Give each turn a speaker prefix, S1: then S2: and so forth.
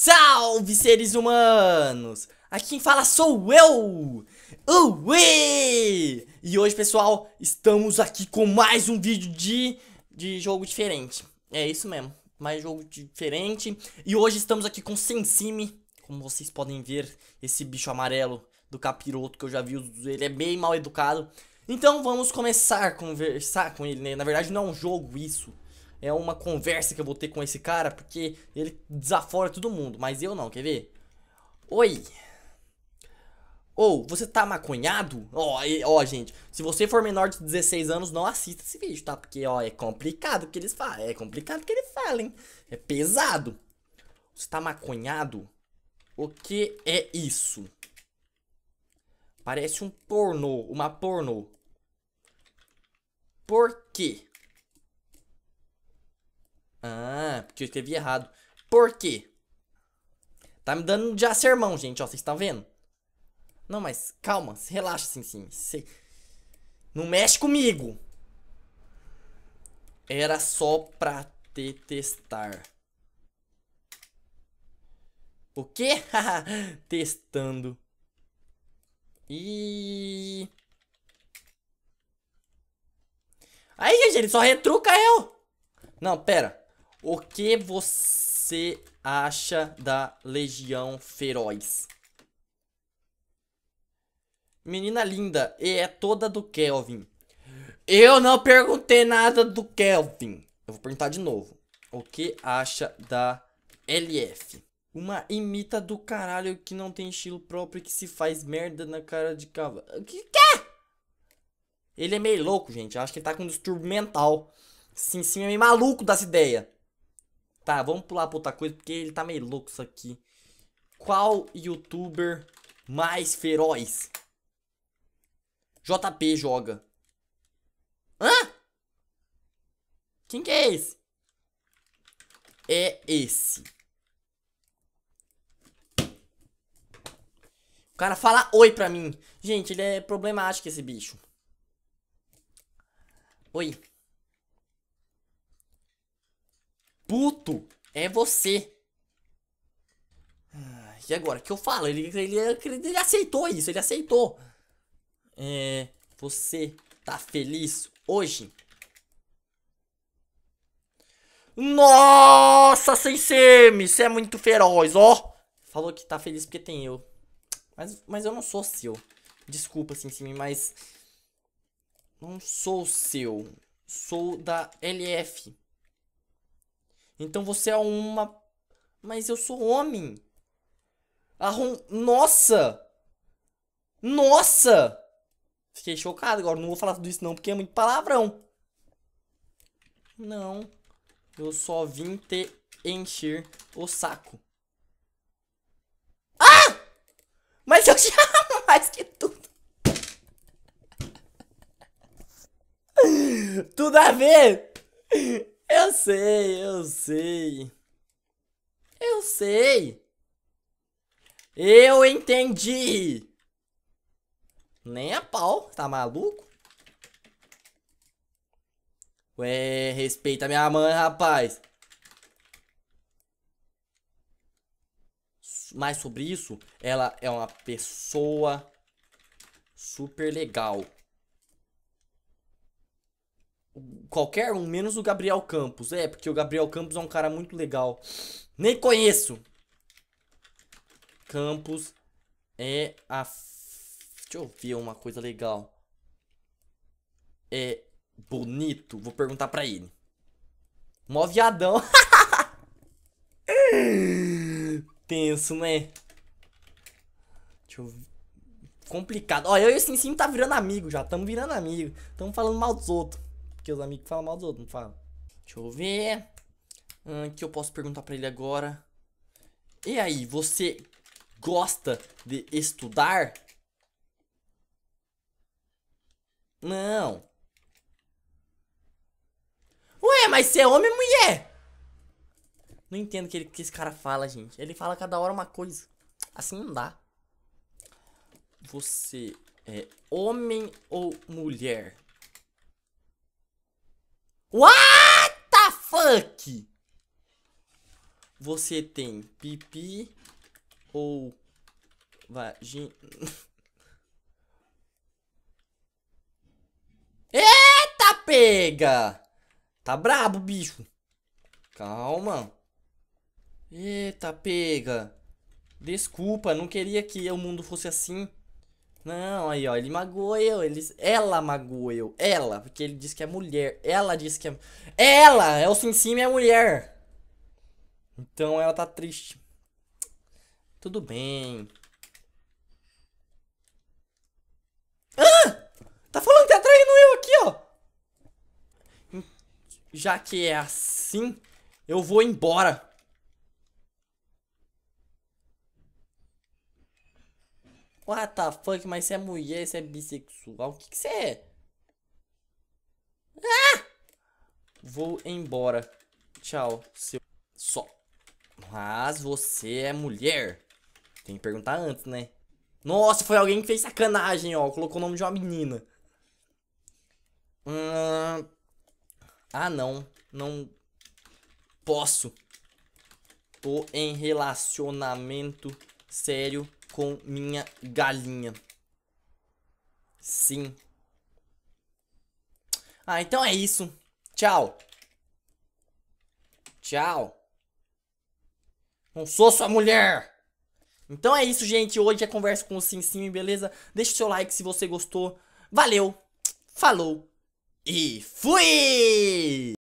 S1: Salve seres humanos! Aqui quem fala sou eu! Ué! E hoje, pessoal, estamos aqui com mais um vídeo de, de jogo diferente. É isso mesmo, mais jogo diferente. E hoje estamos aqui com Sensime. Como vocês podem ver, esse bicho amarelo do capiroto que eu já vi, ele é bem mal educado. Então vamos começar a conversar com ele, né? Na verdade, não é um jogo isso é uma conversa que eu vou ter com esse cara, porque ele desafora todo mundo, mas eu não, quer ver? Oi! Ou, oh, você tá maconhado? Ó, oh, ó, oh, gente, se você for menor de 16 anos, não assista esse vídeo, tá? Porque, ó, é complicado o que eles falam. É complicado o que eles falam, hein? É pesado. Você tá maconhado? O que é isso? Parece um pornô, uma pornô. Por quê? Ah, porque eu escrevi errado. Por quê? Tá me dando já sermão, gente, ó. Vocês estão vendo? Não, mas calma. Relaxa, sim, sim. Cê... Não mexe comigo. Era só pra te testar. O quê? Testando. E... Aí, gente, ele só retruca é eu. Não, pera. O que você acha da Legião Feroz? Menina linda, e é toda do Kelvin. Eu não perguntei nada do Kelvin. Eu vou perguntar de novo. O que acha da LF? Uma imita do caralho que não tem estilo próprio e que se faz merda na cara de cavalo. Que que? É? Ele é meio louco, gente. Eu acho que ele tá com um distúrbio mental. Sim, sim, é meio maluco das ideias. Tá, vamos pular pra outra coisa, porque ele tá meio louco isso aqui. Qual youtuber mais feroz? JP joga. Hã? Quem que é esse? É esse. O cara fala oi pra mim. Gente, ele é problemático esse bicho. Oi. puto é você. Ah, e agora, o que eu falo? Ele, ele, ele aceitou isso, ele aceitou. É, você tá feliz hoje? Nossa, Sensei, você é muito feroz, ó. Falou que tá feliz porque tem eu. Mas, mas eu não sou seu. Desculpa, Sensei, mas... Não sou seu. Sou da LF. Então você é uma. Mas eu sou homem. Arrum... Nossa! Nossa! Fiquei chocado agora. Não vou falar tudo isso não, porque é muito palavrão. Não. Eu só vim te encher o saco. Ah! Mas eu já amo mais que tudo. tudo a ver! Eu sei, eu sei. Eu sei. Eu entendi. Nem a pau, tá maluco? Ué, respeita minha mãe, rapaz. Mais sobre isso, ela é uma pessoa super legal qualquer um, menos o Gabriel Campos. É, porque o Gabriel Campos é um cara muito legal. Nem conheço. Campos é a. Deixa eu ver uma coisa legal. É bonito. Vou perguntar pra ele. Mó viadão. Tenso, né? Deixa eu ver. Complicado. Olha, eu e o Sim tá virando amigo já. Tamo virando amigo. Tamo falando mal dos outros. Porque os amigos falam mal dos outros, não falam. Deixa eu ver. Hum, que eu posso perguntar pra ele agora? E aí, você gosta de estudar? Não. Ué, mas você é homem ou mulher? Não entendo o que, que esse cara fala, gente. Ele fala cada hora uma coisa. Assim não dá. Você é homem ou mulher? What the fuck? Você tem pipi ou vagina? Eita, pega! Tá brabo, bicho. Calma. Eita, pega. Desculpa, não queria que o mundo fosse assim. Não, aí ó, ele magoou eu, ele, ela magoou eu, ela, porque ele disse que é mulher, ela disse que é. Ela! É o Sensime é mulher! Então ela tá triste. Tudo bem. Ah! Tá falando que tá traindo eu aqui, ó! Já que é assim, eu vou embora. What the fuck, mas você é mulher, você é bissexual, o que, que você é? Ah! Vou embora. Tchau, seu... Só. Mas você é mulher. Tem que perguntar antes, né? Nossa, foi alguém que fez sacanagem, ó. Colocou o nome de uma menina. Hum... Ah, não. Não posso. Tô em relacionamento sério com minha galinha. Sim. Ah, então é isso. Tchau. Tchau. Não sou sua mulher. Então é isso, gente. Hoje é conversa com o Sim Sim, beleza? Deixa o seu like se você gostou. Valeu. Falou. E fui!